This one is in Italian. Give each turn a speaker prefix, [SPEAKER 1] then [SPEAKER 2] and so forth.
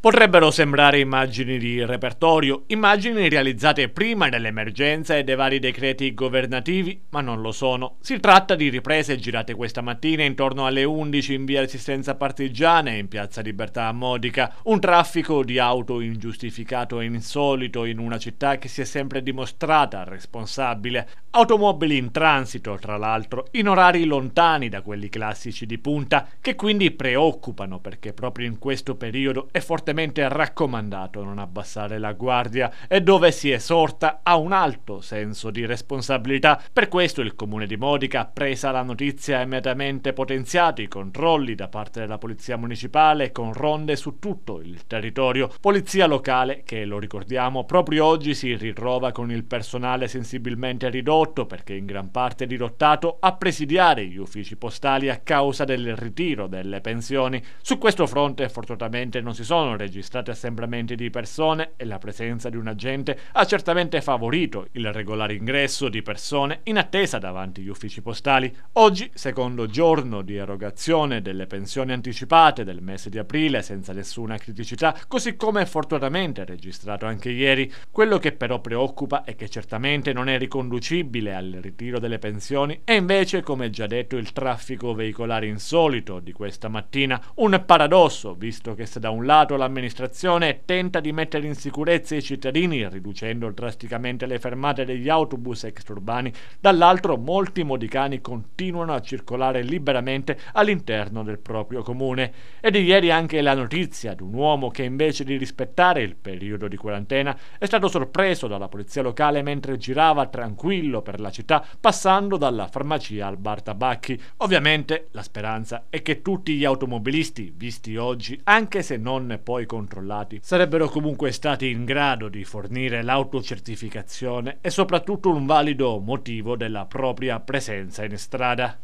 [SPEAKER 1] Potrebbero sembrare immagini di repertorio, immagini realizzate prima dell'emergenza e dei vari decreti governativi, ma non lo sono. Si tratta di riprese girate questa mattina intorno alle 11 in via Resistenza Partigiana e in piazza Libertà a Modica. Un traffico di auto ingiustificato e insolito in una città che si è sempre dimostrata responsabile. Automobili in transito, tra l'altro, in orari lontani da quelli classici di punta, che quindi preoccupano perché proprio in questo periodo è fortemente fortemente raccomandato non abbassare la guardia e dove si esorta a un alto senso di responsabilità. Per questo il comune di Modica, presa la notizia, ha immediatamente potenziato i controlli da parte della polizia municipale con ronde su tutto il territorio. Polizia locale che, lo ricordiamo, proprio oggi si ritrova con il personale sensibilmente ridotto perché in gran parte dirottato a presidiare gli uffici postali a causa del ritiro delle pensioni. Su questo fronte fortunatamente non si sono registrati assembramenti di persone e la presenza di un agente ha certamente favorito il regolare ingresso di persone in attesa davanti agli uffici postali. Oggi, secondo giorno di erogazione delle pensioni anticipate del mese di aprile senza nessuna criticità, così come fortunatamente registrato anche ieri, quello che però preoccupa e che certamente non è riconducibile al ritiro delle pensioni è invece, come già detto, il traffico veicolare insolito di questa mattina, un paradosso visto che se da un lato la l'amministrazione tenta di mettere in sicurezza i cittadini riducendo drasticamente le fermate degli autobus extraurbani, dall'altro molti modicani continuano a circolare liberamente all'interno del proprio comune. E di ieri anche la notizia di un uomo che invece di rispettare il periodo di quarantena è stato sorpreso dalla polizia locale mentre girava tranquillo per la città passando dalla farmacia al bar tabacchi. Ovviamente la speranza è che tutti gli automobilisti visti oggi, anche se non poi poi controllati, sarebbero comunque stati in grado di fornire l'autocertificazione e soprattutto un valido motivo della propria presenza in strada.